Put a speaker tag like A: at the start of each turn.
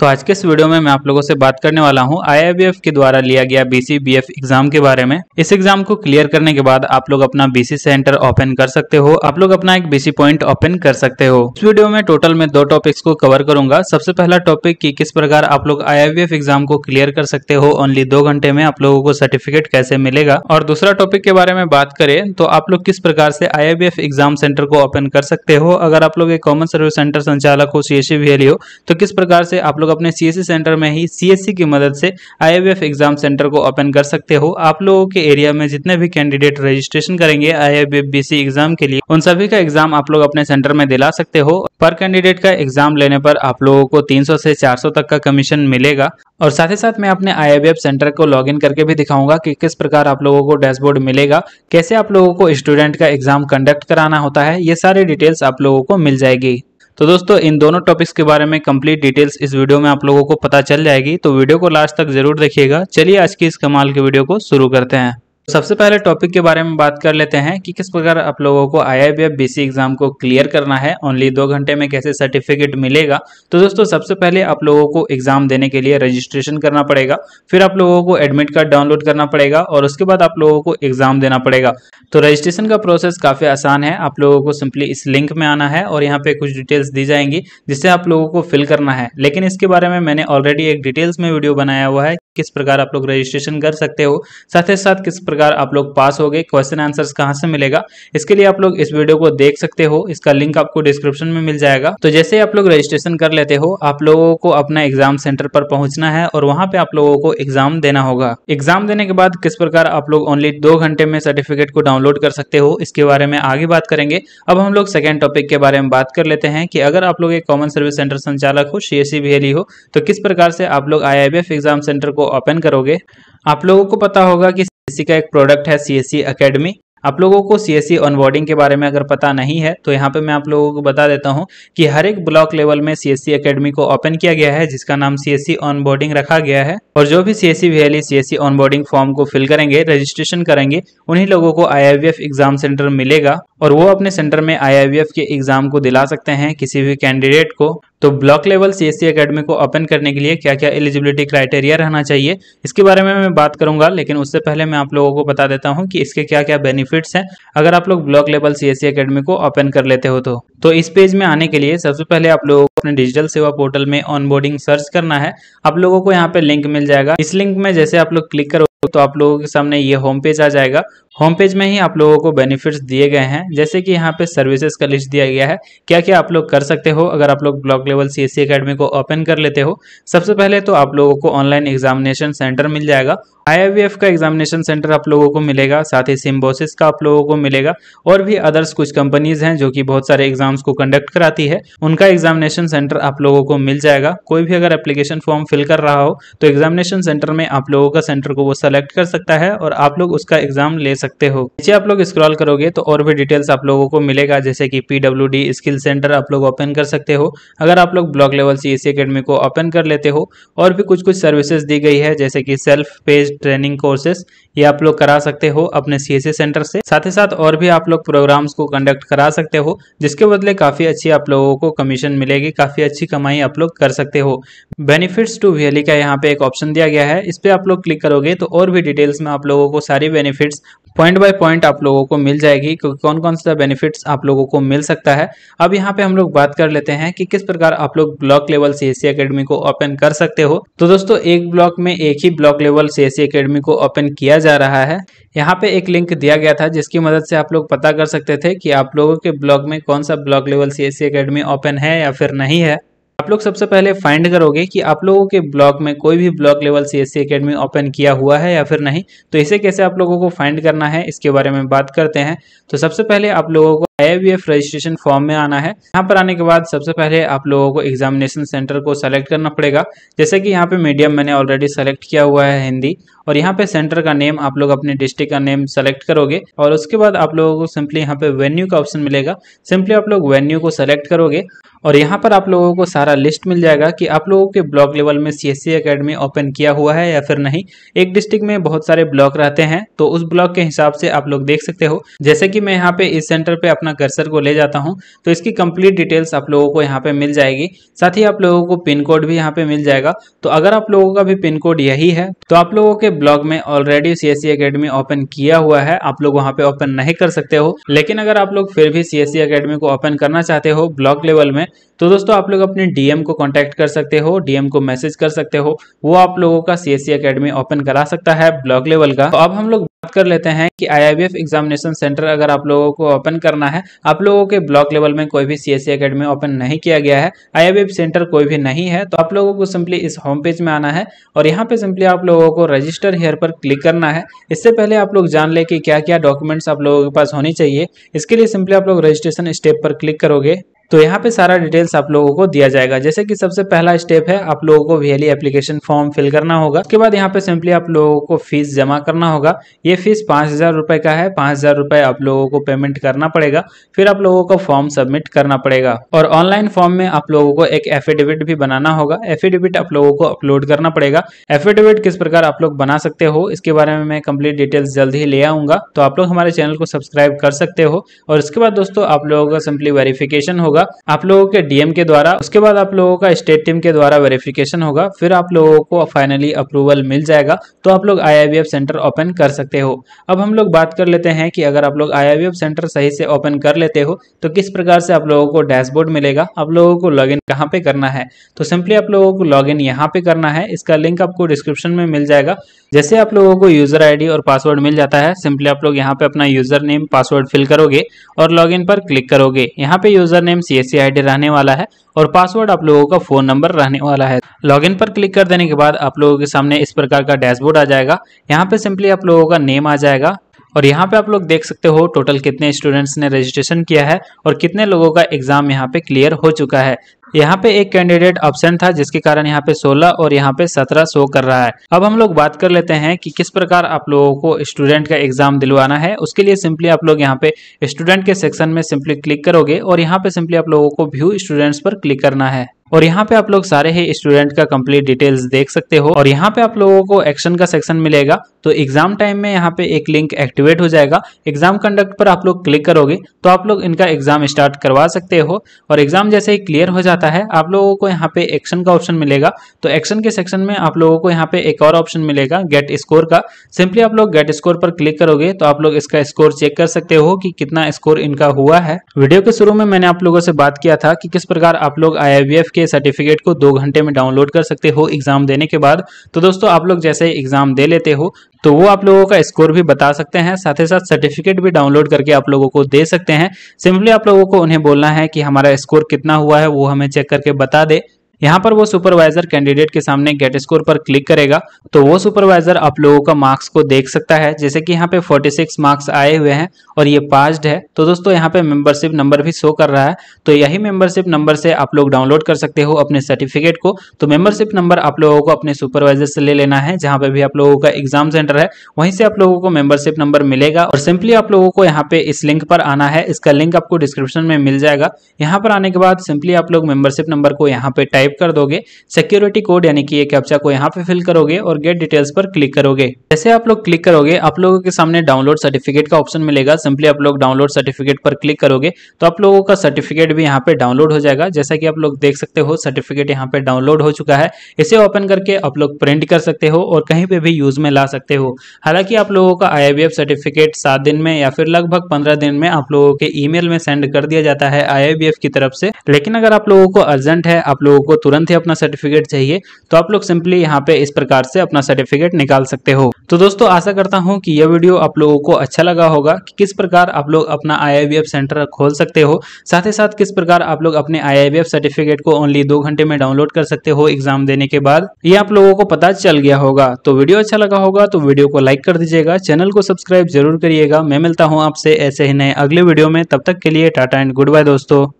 A: तो आज के इस वीडियो में मैं आप लोगों से बात करने वाला हूं आई के द्वारा लिया गया बी एग्जाम के बारे में इस एग्जाम को क्लियर करने के बाद आप लोग अपना बीसी सेंटर ओपन कर सकते हो आप लोग अपना एक बीसी पॉइंट ओपन कर सकते हो इस वीडियो में टोटल में दो टॉपिक्स को कवर करूंगा सबसे पहला टॉपिक की किस प्रकार आप लोग आई एग्जाम को क्लियर कर सकते हो ओनली दो घंटे में आप लोगों को सर्टिफिकेट कैसे मिलेगा और दूसरा टॉपिक के बारे में बात करें तो आप लोग किस प्रकार से आई एग्जाम सेंटर को ओपन कर सकते हो अगर आप लोग एक कॉमन सर्विस सेंटर संचालक हो सी e e हो तो किस प्रकार से आप लोग अपने सीएससी सेंटर में ही सी की मदद से आई एग्जाम सेंटर को ओपन कर सकते हो आप लोगों के एरिया में जितने भी कैंडिडेट रजिस्ट्रेशन करेंगे आई एग्जाम के लिए उन सभी का एग्जाम आप लोग अपने सेंटर में दिला सकते हो पर कैंडिडेट का एग्जाम लेने पर आप लोगों को 300 से 400 तक का कमीशन मिलेगा और साथ ही साथ मैं अपने आई सेंटर को लॉगिन करके भी दिखाऊंगा कि किस प्रकार आप लोगों को डैशबोर्ड मिलेगा कैसे आप लोगों को स्टूडेंट का एग्जाम कंडक्ट कराना होता है ये सारी डिटेल्स आप लोगों को मिल जाएगी तो दोस्तों इन दोनों टॉपिक्स के बारे में कंप्लीट डिटेल्स इस वीडियो में आप लोगों को पता चल जाएगी तो वीडियो को लास्ट तक जरूर देखिएगा चलिए आज की इस कमाल के वीडियो को शुरू करते हैं सबसे पहले टॉपिक के बारे में बात कर लेते हैं कि किस प्रकार आप लोगों को आई आई एग्जाम को क्लियर करना है ओनली दो घंटे में कैसे सर्टिफिकेट मिलेगा तो दोस्तों सबसे पहले आप लोगों को एग्जाम देने के लिए रजिस्ट्रेशन करना पड़ेगा फिर आप लोगों को एडमिट कार्ड डाउनलोड करना पड़ेगा और उसके बाद आप लोगों को एग्जाम देना पड़ेगा तो रजिस्ट्रेशन का प्रोसेस काफी आसान है आप लोगों को सिंपली इस लिंक में आना है और यहाँ पे कुछ डिटेल्स दी जाएंगी जिसे आप लोगों को फिल करना है लेकिन इसके बारे में मैंने ऑलरेडी एक डिटेल्स में वीडियो बनाया हुआ है किस प्रकार आप लोग रजिस्ट्रेशन कर सकते हो साथ ही साथ किस प्रकार आप लोग पास हो गए क्वेश्चन आंसर्स कहाँ से मिलेगा इसके लिए आप लोग इस वीडियो को देख सकते हो इसका लिंक आपको डिस्क्रिप्शन में मिल जाएगा तो जैसे आप लोग रजिस्ट्रेशन कर लेते हो आप लोगों को अपना एग्जाम सेंटर पर पहुंचना है और वहाँ पे आप लोगों को एग्जाम देना होगा एग्जाम देने के बाद किस प्रकार आप लोग ओनली दो घंटे में सर्टिफिकेट को डाउनलोड कर सकते हो इसके बारे में आगे बात करेंगे अब हम लोग सेकेंड टॉपिक के बारे में बात कर लेते हैं कि अगर आप लोग एक कॉमन सर्विस सेंटर संचालक हो सी एस e e हो तो किस प्रकार से आप लोग आई एग्जाम सेंटर को ओपन करोगे आप लोगों को पता होगा कि सी e का एक प्रोडक्ट है सी एस e आप लोगों को सी एस ऑनबोर्डिंग के बारे में अगर पता नहीं है तो यहाँ पे मैं आप लोगों को बता देता हूँ कि हर एक ब्लॉक लेवल में सी एस अकेडमी को ओपन किया गया है जिसका नाम सी एस ऑनबोर्डिंग रखा गया है और जो भी C S V C S onboarding form को फिल करेंगे रजिस्ट्रेशन करेंगे उन्हीं लोगों को आई एग्जाम सेंटर मिलेगा और वो अपने सेंटर में आई के एग्जाम को दिला सकते हैं किसी भी कैंडिडेट को तो block level C S C academy को ओपन करने के लिए क्या क्या एलिजिबिलिटी क्राइटेरिया रहना चाहिए इसके बारे में मैं बात करूंगा लेकिन उससे पहले मैं आप लोगों को बता देता हूं कि इसके क्या क्या बेनिफिट्स हैं अगर आप लोग block level C S academy को ओपन कर लेते हो तो तो इस पेज में आने के लिए सबसे पहले आप लोगों को अपने डिजिटल सेवा पोर्टल में ऑनबोर्डिंग सर्च करना है आप लोगों को यहाँ पे लिंक मिल जाएगा इस लिंक में जैसे आप लोग क्लिक करो तो आप लोगों के सामने ये होम पेज आ जाएगा होम पेज में ही आप लोगों को बेनिफिट्स दिए गए हैं जैसे कि यहाँ पे सर्विसेज का लिस्ट दिया गया है क्या क्या आप लोग कर सकते हो अगर आप लोग ब्लॉक लेवल सी एस को ओपन कर लेते हो सबसे पहले तो आप लोगों को ऑनलाइन एग्जामिनेशन सेंटर मिल जाएगा आई का एग्जामिनेशन सेंटर आप लोगों को मिलेगा साथ ही सिम्बोसिस का आप लोगों को मिलेगा और भी अदर्स कुछ कंपनीज हैं जो कि बहुत सारे एग्जाम्स को कंडक्ट कराती है उनका एग्जामिनेशन सेंटर आप लोगों को मिल जाएगा कोई भी अगर एप्लीकेशन फॉर्म फिल कर रहा हो तो एग्जामिनेशन सेंटर में आप लोगों का सेंटर को वो सेलेक्ट कर सकता है और आप लोग उसका एग्जाम ले सकते हो नीचे आप लोग स्क्रॉल करोगे तो और भी डिटेल्स आप लोगों को मिलेगा जैसे कि पीडब्ल्यू स्किल सेंटर आप लोग ओपन कर सकते हो अगर आप लोग block level C S academy को ओपन कर लेते हो और भी कुछ कुछ सर्विसेज दी गई है जैसे कि सेल्फ पेज ट्रेनिंग कोर्सेस ये आप लोग करा सकते हो अपने सी e सेंटर से साथ ही साथ और भी आप लोग प्रोग्राम्स को कंडक्ट करा सकते हो जिसके बदले काफ़ी अच्छी आप लोगों को कमीशन मिलेगी काफ़ी अच्छी कमाई आप लोग कर सकते हो बेनिफिट्स टू वी का यहाँ पे एक ऑप्शन दिया गया है इस पर आप लोग क्लिक करोगे तो और भी डिटेल्स में आप लोगों को सारी बेनिफिट्स पॉइंट बाय पॉइंट आप लोगों को मिल जाएगी क्योंकि कौन कौन सा बेनिफिट्स आप लोगों को मिल सकता है अब यहाँ पे हम लोग बात कर लेते हैं कि किस प्रकार आप लोग block level C S academy को ओपन कर सकते हो तो दोस्तों एक ब्लॉक में एक ही block level C S academy को ओपन किया जा रहा है यहाँ पे एक लिंक दिया गया था जिसकी मदद से आप लोग पता कर सकते थे कि आप लोगों के ब्लॉग में कौन सा block level C S academy open है या फिर नहीं है आप लोग सबसे पहले फाइंड करोगे कि आप लोगों के ब्लॉग में कोई भी block level C S academy open किया हुआ है या फिर नहीं तो इसे कैसे आप लोगों को फाइंड करना है इसके बारे में बात करते हैं तो सबसे पहले आप लोगों को आईआईबीएफ रजिस्ट्रेशन फॉर्म में आना है यहाँ पर आने के बाद सबसे पहले आप लोगों को एग्जामिनेशन सेंटर को सेलेक्ट करना पड़ेगा जैसे कि यहाँ पे मीडियम मैंने ऑलरेडी सेलेक्ट किया हुआ है हिंदी और यहाँ पे सेंटर का नेम आप लोग अपने डिस्ट्रिक्ट का नेम सेलेक्ट करोगे और उसके बाद आप लोगों को सिंपली यहाँ पे वेन्यू का ऑप्शन मिलेगा सिंपली आप लोग वेन्यू को सेलेक्ट करोगे और यहाँ पर आप लोगों को सारा लिस्ट मिल जाएगा कि आप लोगों के ब्लॉक लेवल में सी एस ओपन किया हुआ है या फिर नहीं एक डिस्ट्रिक्ट में बहुत सारे ब्लॉक रहते हैं तो उस ब्लॉक के हिसाब से आप लोग देख सकते हो जैसे कि मैं यहाँ पे इस सेंटर पे अपना अपना कर्सर को ले जाता हूँ तो इसकी कंप्लीट डिटेल्स आप लोगों को यहाँ पे मिल जाएगी साथ ही आप लोगों को पिन कोड भी यहाँ पे मिल जाएगा तो अगर आप लोगों का भी पिन कोड यही है तो आप लोगों के ब्लॉग में ऑलरेडी सी एस ओपन किया हुआ है आप लोग वहाँ पे ओपन नहीं कर सकते हो लेकिन अगर आप लोग फिर भी सी एस e को ओपन करना चाहते हो ब्लॉक लेवल में तो दोस्तों आप लोग अपने डीएम को कॉन्टैक्ट कर सकते हो डीएम को मैसेज कर सकते हो वो आप लोगों का सी एस ओपन करा सकता है ब्लॉक लेवल का तो अब हम लोग कर लेते हैं कि आई एग्जामिनेशन सेंटर अगर आप लोगों को ओपन करना है आप लोगों के ब्लॉक लेवल में कोई भी सी एकेडमी ओपन नहीं किया गया है आई सेंटर कोई भी नहीं है तो आप लोगों को सिंपली इस होम पेज में आना है और यहाँ पे सिंपली आप लोगों को रजिस्टर हेयर पर क्लिक करना है इससे पहले आप लोग जान ले कि क्या क्या डॉक्यूमेंट्स आप लोगों के पास होनी चाहिए इसके लिए सिंपली आप लोग रजिस्ट्रेशन स्टेप पर क्लिक करोगे तो यहाँ पे सारा डिटेल्स आप लोगों को दिया जाएगा जैसे कि सबसे पहला स्टेप है आप लोगों को वीएलई एप्लीकेशन फॉर्म फिल करना होगा उसके बाद यहाँ पे सिंपली आप लोगों को फीस जमा करना होगा ये फीस पांच हज़ार रुपए का है पांच हज़ार रुपये आप लोगों को पेमेंट करना पड़ेगा फिर आप लोगों को फॉर्म सबमिट करना पड़ेगा और ऑनलाइन फॉर्म में आप लोगों को एक एफिडेविट भी बनाना होगा एफिडेविट आप लोगों को अपलोड करना पड़ेगा एफिडेविट किस प्रकार आप लोग बना सकते हो इसके बारे में मैं कम्प्लीट डिटेल्स जल्द ही ले आऊंगा तो आप लोग हमारे चैनल को सब्सक्राइब कर सकते हो और इसके बाद दोस्तों आप लोगों का सिंपली वेरिफिकेशन होगा होगा आप लोगों के डीएम के द्वारा उसके बाद आप लोगों का स्टेट टीम के द्वारा वेरिफिकेशन होगा फिर आप लोगों को फाइनली अप्रूवल मिल जाएगा तो आप लोग आई सेंटर ओपन कर सकते हो अब हम लोग बात कर लेते हैं कि अगर आप लोग आई सेंटर सही से ओपन कर लेते हो तो किस प्रकार से आप लोगों को डैशबोर्ड मिलेगा आप लोगों को लॉग इन पे करना है तो सिंपली आप लोगों को लॉगिन यहाँ पे करना है इसका लिंक आपको डिस्क्रिप्शन में मिल जाएगा जैसे आप लोगों को यूजर आई और पासवर्ड मिल जाता है सिंपली आप लोग यहाँ पे अपना यूजर नेम पासवर्ड फिल करोगे और लॉग पर क्लिक करोगे यहाँ पे यूजर नेम सी आईडी रहने वाला है और पासवर्ड आप लोगों का फोन नंबर रहने वाला है लॉगिन पर क्लिक कर देने के बाद आप लोगों के सामने इस प्रकार का डैशबोर्ड आ जाएगा यहाँ पे सिंपली आप लोगों का नेम आ जाएगा और यहाँ पे आप लोग देख सकते हो टोटल कितने स्टूडेंट्स ने रजिस्ट्रेशन किया है और कितने लोगों का एग्जाम यहाँ पे क्लियर हो चुका है यहाँ पे एक कैंडिडेट एबसेंट था जिसके कारण यहाँ पे 16 और यहाँ पे 17 शो कर रहा है अब हम लोग बात कर लेते हैं कि किस प्रकार आप लोगों को स्टूडेंट का एग्जाम दिलवाना है उसके लिए सिंपली आप लोग यहाँ पे स्टूडेंट के सेक्शन में सिंपली क्लिक करोगे और यहाँ पे सिंपली आप लोगों को व्यू स्टूडेंट्स पर क्लिक करना है और यहाँ पे आप लोग सारे ही स्टूडेंट का कंप्लीट डिटेल्स देख सकते हो और यहाँ पे आप लोगों को एक्शन का सेक्शन मिलेगा तो एग्जाम टाइम में यहाँ पे एक लिंक एक्टिवेट हो जाएगा एग्जाम कंडक्ट पर आप लोग क्लिक करोगे तो आप लोग इनका एग्जाम स्टार्ट करवा सकते हो और एग्जाम जैसे ही क्लियर हो जाता है आप लोगों को यहाँ पे एक्शन का ऑप्शन मिलेगा तो एक्शन के सेक्शन में आप लोगों को यहाँ पे एक और ऑप्शन मिलेगा गेट स्कोर का सिंपली आप लोग गेट स्कोर पर क्लिक करोगे तो आप लोग इसका स्कोर चेक कर सकते हो कि कितना स्कोर इनका हुआ है वीडियो के शुरू में मैंने आप लोगों से बात किया था कि किस प्रकार आप लोग आई के के सर्टिफिकेट को दो घंटे में डाउनलोड कर सकते हो एग्जाम देने के बाद तो दोस्तों आप लोग जैसे एग्जाम दे लेते हो तो वो आप लोगों का स्कोर भी बता सकते हैं साथ ही साथ सर्टिफिकेट भी डाउनलोड करके आप लोगों को दे सकते हैं सिंपली आप लोगों को उन्हें बोलना है कि हमारा स्कोर कितना हुआ है वो हमें चेक करके बता दे यहाँ पर वो सुपरवाइजर कैंडिडेट के सामने गेट स्कोर पर क्लिक करेगा तो वो सुपरवाइजर आप लोगों का मार्क्स को देख सकता है जैसे कि यहाँ पे 46 मार्क्स आए हुए हैं और ये पास्ड है तो दोस्तों यहाँ पे मेंबरशिप नंबर भी शो कर रहा है तो यही मेंबरशिप नंबर से आप लोग डाउनलोड कर सकते हो अपने सर्टिफिकेट को तो मेंबरशिप नंबर आप लोगों को अपने सुपरवाइजर से ले लेना है जहाँ पे भी आप लोगों का एग्जाम सेंटर है वहीं से आप लोगों को मेंबरशिप नंबर मिलेगा और सिंपली आप लोगों को यहाँ पे इस लिंक पर आना है इसका लिंक आपको डिस्क्रिप्शन में मिल जाएगा यहाँ पर आने के बाद सिंपली आप लोग मेंबरशिप नंबर को यहाँ पे टाइप टाइप कर दोगे सिक्योरिटी कोड यानी कि ये कैप्चा को यहाँ पे फिल करोगे और गेट डिटेल्स पर क्लिक करोगे जैसे आप लोग क्लिक करोगे आप लोगों के सामने डाउनलोड सर्टिफिकेट का ऑप्शन मिलेगा सिंपली आप लोग डाउनलोड सर्टिफिकेट पर क्लिक करोगे तो आप लोगों का सर्टिफिकेट भी यहाँ पे डाउनलोड हो जाएगा जैसा कि आप लोग देख सकते हो सर्टिफिकेट यहाँ पे डाउनलोड हो चुका है इसे ओपन करके आप लोग प्रिंट कर सकते हो और कहीं पे भी यूज में ला सकते हो हालांकि आप लोगों का आई सर्टिफिकेट सात दिन में या फिर लगभग पंद्रह दिन में आप लोगों के ईमेल में सेंड कर दिया जाता है आई की तरफ से लेकिन अगर आप लोगों को अर्जेंट है आप लोगों को तुरंत ही अपना सर्टिफिकेट चाहिए तो आप लोग सिंपली यहाँ पे इस प्रकार से अपना सर्टिफिकेट निकाल सकते हो तो दोस्तों आशा करता हूँ कि यह वीडियो आप लोगों को अच्छा लगा होगा कि किस प्रकार आप लोग अपना आई सेंटर खोल सकते हो साथ ही साथ किस प्रकार आप लोग अपने आई सर्टिफिकेट को ओनली दो घंटे में डाउनलोड कर सकते हो एग्जाम देने के बाद ये आप लोगों को पता चल गया होगा तो वीडियो अच्छा लगा होगा तो वीडियो को लाइक कर दीजिएगा चैनल को सब्सक्राइब जरूर करिएगा मैं मिलता हूँ आपसे ऐसे ही नए अगले वीडियो में तब तक के लिए टाटा एंड गुड बाय दोस्तों